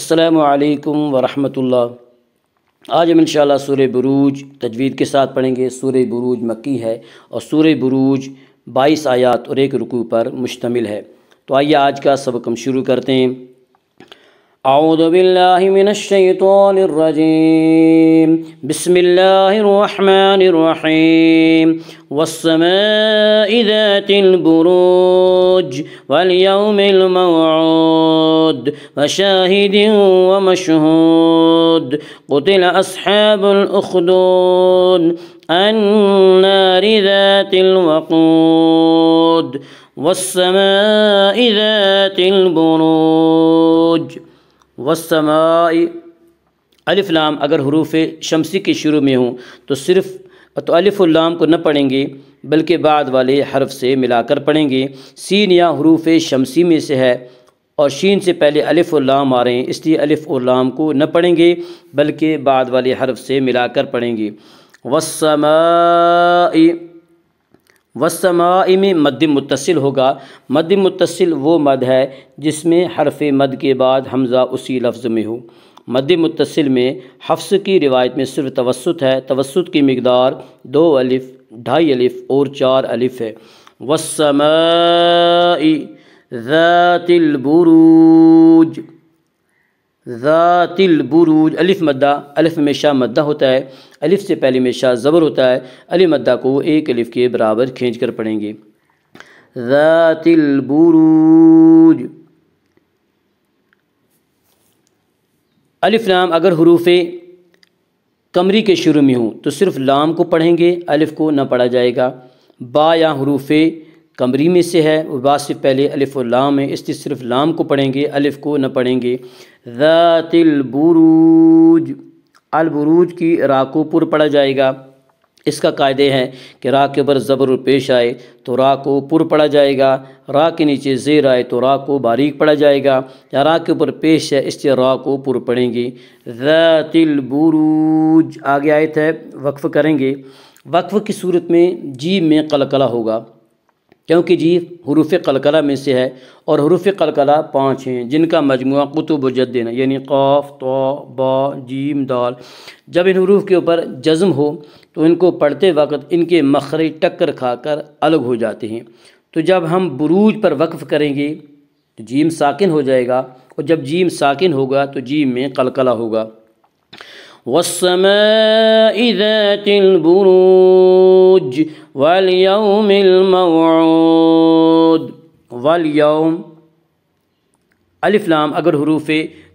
السلام علیکم ورحمۃ اللہ آج ہم انشاءاللہ سورہ بروج تجوید کے ساتھ پڑھیں گے سورہ بروج مکی ہے اور سورہ بروج بائیس آیات اور ایک رکوع پر مشتمل ہے تو آئیے آج کا سبق ہم شروع کرتے ہیں اعوذ باللہ من الشیطان الرجیم بسم الله الرحمن الرحيم والسماء ذات البروج واليوم الموعود وشاهد ومشهود قتل أصحاب الأخدود النار ذات الوقود والسماء ذات البروج والسماء الف لام اگر حروف شمسی کے شروع میں ہوں تو صرف تو الف اللام کو نہ پڑھیں گے بلکہ بعد والے حرف سے ملا کر پڑھیں گے سین یا حروف شمسی میں سے ہے اور شین سے پہلے الف اللام آ رہے ہیں اس لیے الف اللام کو نہ پڑھیں گے بلکہ بعد والے حرف سے ملا کر پڑھیں گے وسمائی وسمائم مد متصل ہوگا مد متصل وہ مد ہے جس میں حرف مد کے بعد حمزہ اسی لفظ میں ہو مد متصل میں حفظ کی روایت میں صرف توسط ہے توسط کی مقدار دو الف ڈھائی الف اور چار الف ہے ذات البروج ذات البروج الف مدہ الف میں شاہ مدہ ہوتا ہے الف سے پہلے میں شاہ زبر ہوتا ہے الف مدہ کو ایک الف کے برابر کھینچ کر پڑھیں گے ذات البروج الف نام اگر حروف کمری کے شروع میں ہوں تو صرف لام کو پڑھیں گے الف کو نہ پڑھا جائے گا با یا حروف قمری میں سے ہے اور سے پہلے الف و لام ہے اس سے صرف لام کو پڑھیں گے الف کو نہ پڑھیں گے ذات البروج البروج کی را کو پر پڑھا جائے گا اس کا قاعدے ہے کہ را کے اوپر زبر پیش آئے تو را کو پر پڑھا جائے گا را کے نیچے زیر آئے تو را کو باریک پڑھا جائے گا یا را کے اوپر پیش ہے اس سے را کو پر پڑھیں گے ذات البروج آگے آئے تھے وقف کریں گے وقف کی صورت میں جی میں قلقلہ ہوگا کیونکہ جی حروف قلقلہ میں سے ہے اور حروف قلقلہ پانچ ہیں جن کا مجموعہ قطب یعنی قوف تو با جیم دال جب ان حروف کے اوپر جزم ہو تو ان کو پڑھتے وقت ان کے مخرے ٹکر کھا کر الگ ہو جاتے ہیں تو جب ہم بروج پر وقف کریں گے تو جیم ساکن ہو جائے گا اور جب جیم ساکن ہوگا تو جیم میں قلقلہ ہوگا والسماء ذات البروج واليوم الموعود والیوم الف لام اگر حروف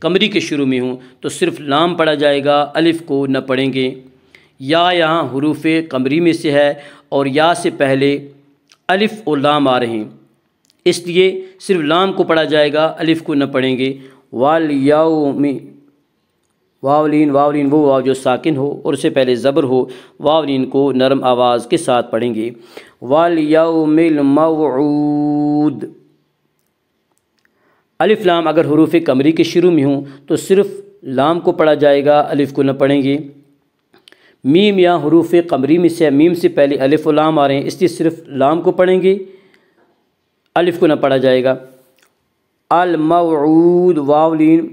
قمری کے شروع میں ہوں تو صرف لام پڑھا جائے گا الف کو نہ پڑھیں گے یا یہاں حروف قمری میں سے ہے اور یا سے پہلے الف اور لام آ رہے ہیں اس لیے صرف لام کو پڑھا جائے گا الف کو نہ پڑھیں گے والیوم واولین واولین وہ واو جو ساکن ہو اور اسے پہلے زبر ہو واولین کو نرم آواز کے ساتھ پڑھیں گے والیوم الموعود الف لام اگر حروف کمری کے شروع میں ہوں تو صرف لام کو پڑھا جائے گا الف کو نہ پڑھیں گے میم یا حروف قمری میں سے میم سے پہلے الف و لام آ رہے ہیں اس لیے صرف لام کو پڑھیں گے الف کو نہ پڑھا جائے گا الموعود واولین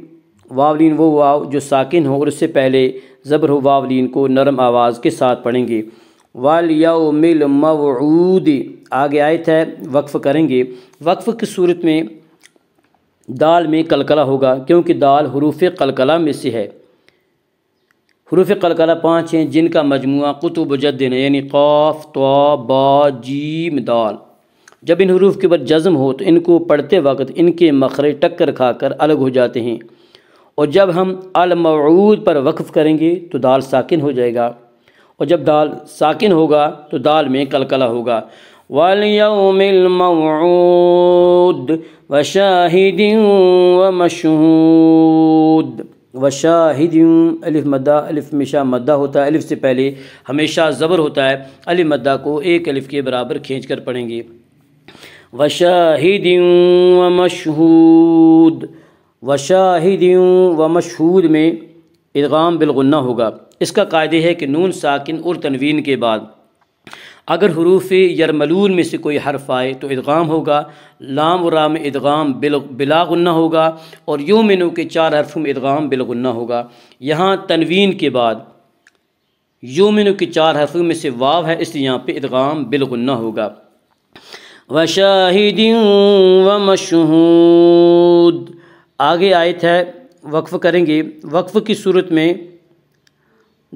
واولین وہ واو جو ساکن ہو اور اس سے پہلے زبر ہو واولین کو نرم آواز کے ساتھ پڑھیں گے والیوم الموعود آگے آیت ہے وقف کریں گے وقف کی صورت میں دال میں کلکلہ ہوگا کیونکہ دال حروف قلقلہ میں سے ہے حروف قلقلہ پانچ ہیں جن کا مجموعہ قطب و ہے یعنی قاف تو با جیم دال جب ان حروف کے اوپر جزم ہو تو ان کو پڑھتے وقت ان کے مخرے ٹکر کھا کر الگ ہو جاتے ہیں اور جب ہم المعود پر وقف کریں گے تو دال ساکن ہو جائے گا اور جب دال ساکن ہوگا تو دال میں کل کلا ہوگا وَالْيَوْمِ الْمَوْعُودِ وَشَاهِدٍ وَمَشْهُودِ وَشَاهِدٍ الف مدہ الف مشا مدہ ہوتا ہے الف سے پہلے ہمیشہ زبر ہوتا ہے الف مدہ کو ایک الف کے برابر کھینچ کر پڑھیں گے وَشَاهِدٍ وَمَشْهُودِ و و شاہدیوں و مشہور میں ادغام بالغنہ ہوگا اس کا قاعدہ ہے کہ نون ساکن اور تنوین کے بعد اگر حروف یرملون میں سے کوئی حرف آئے تو ادغام ہوگا لام و رام ادغام بلا غنہ ہوگا اور یومنو کے چار حرفوں میں ادغام بالغنہ ہوگا یہاں تنوین کے بعد یومنو کے چار حرفوں میں سے واو ہے اس لیے یہاں پہ ادغام بالغنہ ہوگا وشاہدیوں و مشہود آگے آیت ہے وقف کریں گے وقف کی صورت میں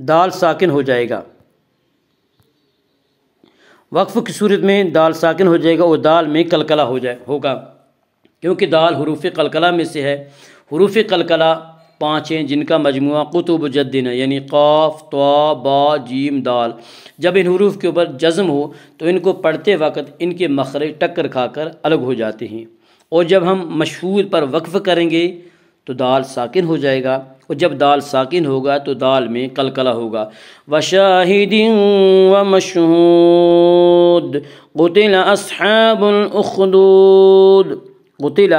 دال ساکن ہو جائے گا وقف کی صورت میں دال ساکن ہو جائے گا اور دال میں کلکلہ ہو جائے ہوگا کیونکہ دال حروف کلکلہ میں سے ہے حروف قلقلہ پانچ ہیں جن کا مجموعہ قطب جدین جدن ہے یعنی قاف طوا با جیم دال جب ان حروف کے اوپر جزم ہو تو ان کو پڑھتے وقت ان کے مخرے ٹکر کھا کر الگ ہو جاتے ہیں اور جب ہم مشہور پر وقف کریں گے تو دال ساکن ہو جائے گا اور جب دال ساکن ہوگا تو دال میں کلکلہ ہوگا و وَمَشْهُود و أَصْحَابُ الْأُخْدُود قُتِلَ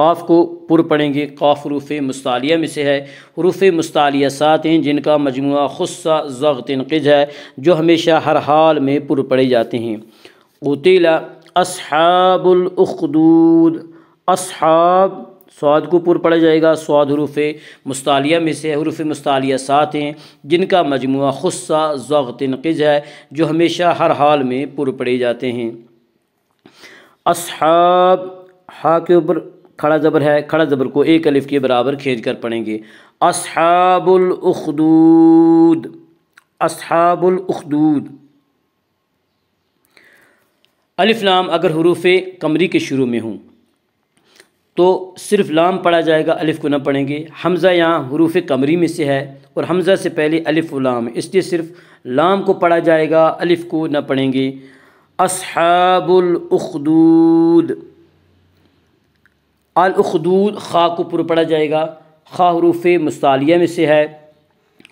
قاف کو پر پڑھیں گے قاف حروف مستعلیہ میں سے ہے حروف مستعلیہ سات ہیں جن کا مجموعہ خصہ ضغط انقج ہے جو ہمیشہ ہر حال میں پر پڑھے جاتے ہیں قُتِلَ اصحاب الاخدود اصحاب سواد کو پر پڑھا جائے گا سواد حروف مستعلیہ میں سے حروف مستعلیہ ساتھ ہیں جن کا مجموعہ خصہ ذوق تنقض ہے جو ہمیشہ ہر حال میں پر پڑے جاتے ہیں اصحاب ہا کے اوپر کھڑا زبر ہے کھڑا زبر کو ایک الف کے برابر کھینچ کر پڑیں گے اصحاب الاخدود اصحاب الاخدود الف لام اگر حروف قمری کے شروع میں ہوں تو صرف لام پڑھا جائے گا الف کو نہ پڑھیں گے حمزہ یہاں حروف قمری میں سے ہے اور حمزہ سے پہلے الف و لام اس لیے صرف لام کو پڑھا جائے گا الف کو نہ پڑھیں گے اصحاب الاخدود الاخدود خا کو پر پڑھا جائے گا خا حروف مصالیہ میں سے ہے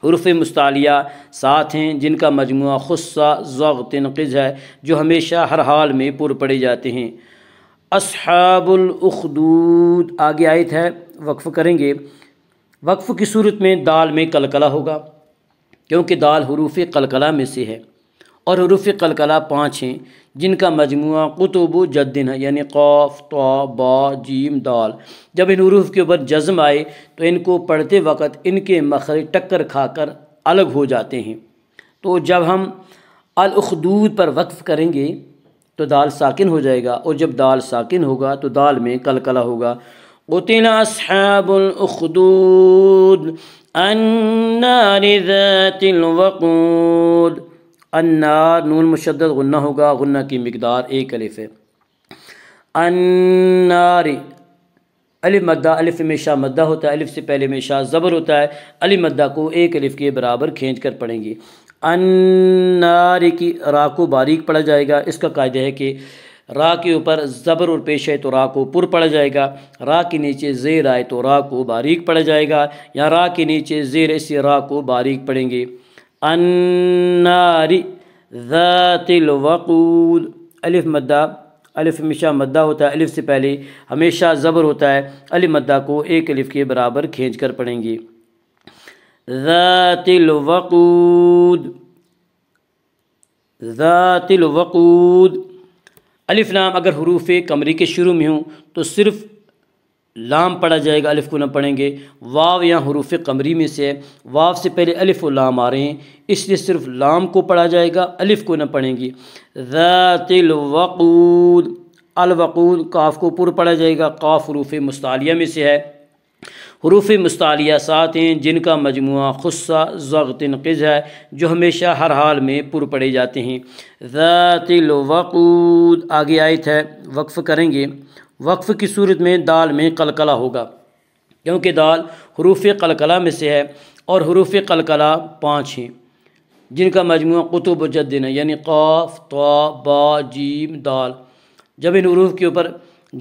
حرف مستعلیہ ساتھ ہیں جن کا مجموعہ خصہ ذوق تنقض ہے جو ہمیشہ ہر حال میں پر پڑے جاتے ہیں اصحاب الاخدود آگے آیت ہے وقف کریں گے وقف کی صورت میں دال میں کلکلہ ہوگا کیونکہ دال حروف قلقلہ میں سے ہے اور حروف قلقلہ پانچ ہیں جن کا مجموعہ قطب و جدن ہے یعنی قوف طا با جیم دال جب ان حروف کے اوپر جزم آئے تو ان کو پڑھتے وقت ان کے مخرج ٹکر کھا کر الگ ہو جاتے ہیں تو جب ہم الاخدود پر وقف کریں گے تو دال ساکن ہو جائے گا اور جب دال ساکن ہوگا تو دال میں ہوگا اصحاب الاخدود النار ذات الوقود انا نون مشدد غنہ ہوگا غنہ کی مقدار ایک الف ہے اناری علی مدہ الف میں شاہ مدہ ہوتا ہے الف سے پہلے میں شاہ زبر ہوتا ہے علی مدہ کو ایک الف کے برابر کھینچ کر پڑھیں گی اناری کی را کو باریک پڑھا جائے گا اس کا قاعدہ ہے کہ را کے اوپر زبر اور پیش ہے تو را کو پر پڑھا جائے گا را کے نیچے زیر آئے تو را کو باریک پڑھا جائے گا یا را کے نیچے زیر اسی را کو باریک پڑھیں گے اناری ذات الوقود الف مدہ الف ہمیشہ مدہ ہوتا ہے الف سے پہلے ہمیشہ زبر ہوتا ہے الف مدہ کو ایک الف کے برابر کھینچ کر پڑھیں گے ذات الوقود ذات الوقود الف نام اگر حروف کمری کے شروع میں ہوں تو صرف لام پڑھا جائے گا الف کو نہ پڑھیں گے واو یا حروف قمری میں سے واو سے پہلے الف و لام آ رہے ہیں اس لیے صرف لام کو پڑھا جائے گا الف کو نہ پڑھیں گے ذات الوقود الوقود قاف کو پر پڑھا جائے گا قاف حروف مستعلیہ میں سے ہے حروف مستعلیہ ساتھ ہیں جن کا مجموعہ خصہ ضغط نقض ہے جو ہمیشہ ہر حال میں پر پڑھے جاتے ہیں ذات الوقود آگے آیت ہے وقف کریں گے وقف کی صورت میں دال میں قلقلہ ہوگا کیونکہ دال حروف قلقلہ میں سے ہے اور حروف قلقلہ پانچ ہیں جن کا مجموعہ قطب و جدن ہے یعنی قاف طا با جیم دال جب ان حروف کے اوپر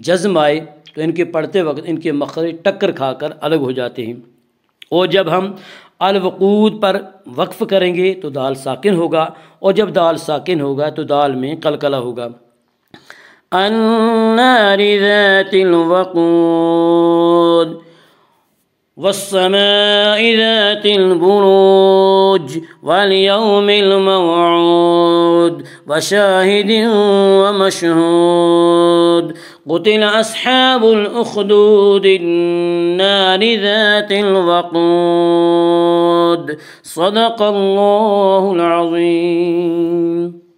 جزم آئے تو ان کے پڑھتے وقت ان کے مخرج ٹکر کھا کر الگ ہو جاتے ہیں اور جب ہم الوقود پر وقف کریں گے تو دال ساکن ہوگا اور جب دال ساکن ہوگا تو دال میں قلقلہ ہوگا النار ذات الوقود والسماء ذات البروج واليوم الموعود وشاهد ومشهود قتل أصحاب الأخدود النار ذات الوقود صدق الله العظيم